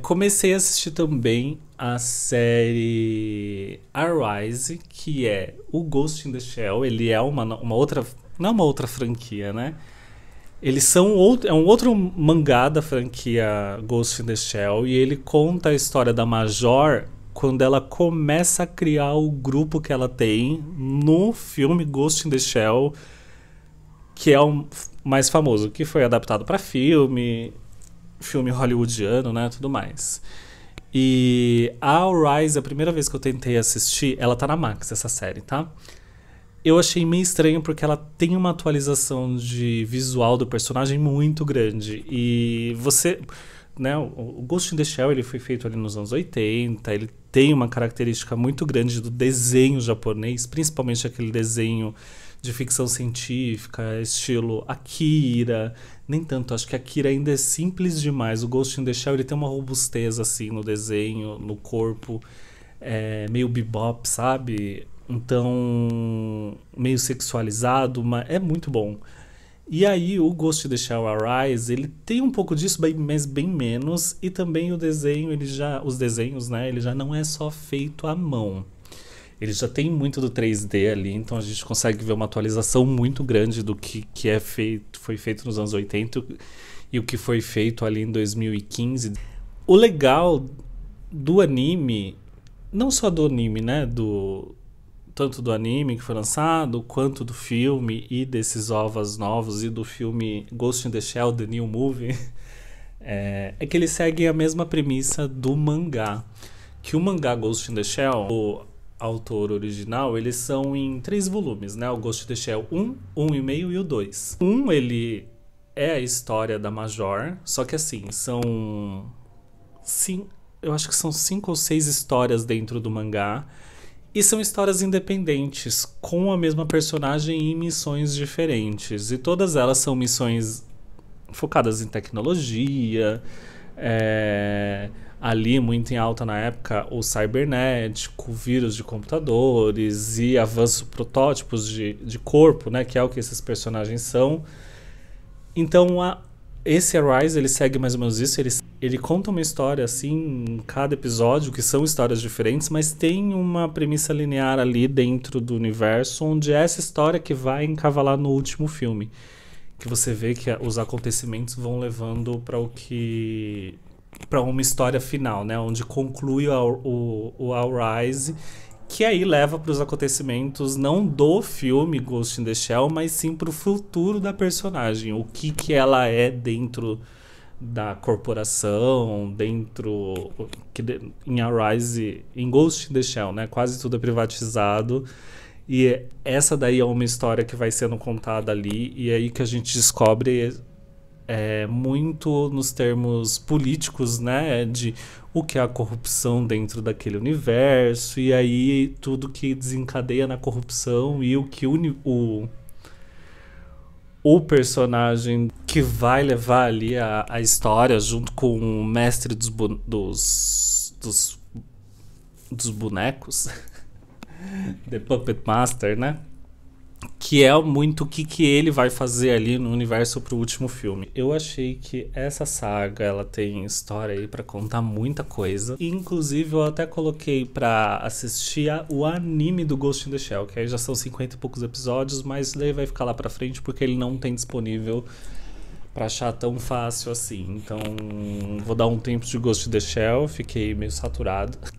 comecei a assistir também a série Arise, que é o Ghost in the Shell. Ele é uma, uma outra. Não é uma outra franquia, né? Eles são outro, é um outro mangá da franquia Ghost in the Shell e ele conta a história da Major quando ela começa a criar o grupo que ela tem no filme Ghost in the Shell, que é o mais famoso, que foi adaptado para filme, filme hollywoodiano, né? Tudo mais. E a Rise, a primeira vez que eu tentei assistir, ela tá na Max, essa série, tá? Eu achei meio estranho porque ela tem uma atualização de visual do personagem muito grande. E você. Né, o Ghost in the Shell ele foi feito ali nos anos 80, ele tem uma característica muito grande do desenho japonês, principalmente aquele desenho de ficção científica, estilo Akira. Nem tanto, acho que Akira ainda é simples demais. O Ghost in the Shell ele tem uma robustez assim no desenho, no corpo, é, meio bebop, sabe? Então, meio sexualizado, mas é muito bom. E aí o Ghost in the Shell Arise, ele tem um pouco disso, mas bem menos, e também o desenho, ele já os desenhos, né, ele já não é só feito à mão. Ele já tem muito do 3D ali, então a gente consegue ver uma atualização muito grande do que, que é feito, foi feito nos anos 80 e o que foi feito ali em 2015. O legal do anime, não só do anime, né? Do, tanto do anime que foi lançado, quanto do filme e desses ovas novos e do filme Ghost in the Shell, The New Movie, é, é que eles seguem a mesma premissa do mangá. Que o mangá Ghost in the Shell, o, autor original, eles são em três volumes, né? O Ghost in the Shell 1, 1,5 e o 2. Um, ele é a história da Major, só que assim, são. Sim, eu acho que são cinco ou seis histórias dentro do mangá. E são histórias independentes, com a mesma personagem em missões diferentes. E todas elas são missões focadas em tecnologia, é ali muito em alta na época o cibernético, vírus de computadores e avanços protótipos de, de corpo, né, que é o que esses personagens são. Então a, esse Arise, ele segue mais ou menos isso, ele, ele conta uma história assim em cada episódio, que são histórias diferentes, mas tem uma premissa linear ali dentro do universo, onde é essa história que vai encavalar no último filme. Que você vê que os acontecimentos vão levando para o que para uma história final, né? Onde conclui o, o, o All Rise, que aí leva para os acontecimentos não do filme Ghost in the Shell, mas sim para o futuro da personagem, o que que ela é dentro da corporação, dentro que em Arise, em Ghost in the Shell, né? Quase tudo é privatizado. E essa daí é uma história que vai sendo contada ali e é aí que a gente descobre é, muito nos termos políticos, né? De o que é a corrupção dentro daquele universo, e aí tudo que desencadeia na corrupção e o que o, o personagem que vai levar ali a, a história junto com o mestre dos, dos, dos, dos bonecos. The Puppet Master, né? que é muito o que, que ele vai fazer ali no universo pro último filme. Eu achei que essa saga, ela tem história aí para contar muita coisa. Inclusive, eu até coloquei para assistir a, o anime do Ghost in the Shell, que aí já são 50 e poucos episódios, mas daí vai ficar lá pra frente porque ele não tem disponível para achar tão fácil assim. Então, vou dar um tempo de Ghost in the Shell, fiquei meio saturado.